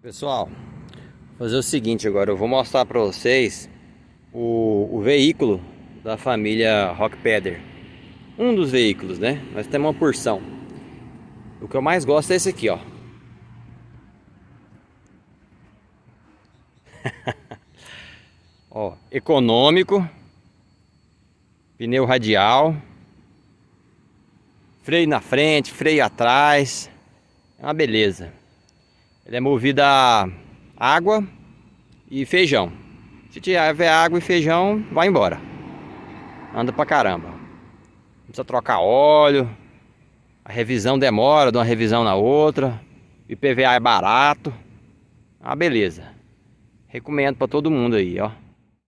Pessoal, fazer o seguinte agora, eu vou mostrar para vocês o, o, veículo da família Rockpeder. Um dos veículos, né? Mas tem uma porção. O que eu mais gosto é esse aqui, ó. ó, econômico, pneu radial, freio na frente, freio atrás, é uma beleza. Ele é movido a água e feijão. Se tiver água e feijão, vai embora. Anda pra caramba. Não precisa trocar óleo. A revisão demora, de uma revisão na outra. IPVA é barato. Ah, beleza. Recomendo para todo mundo aí, ó.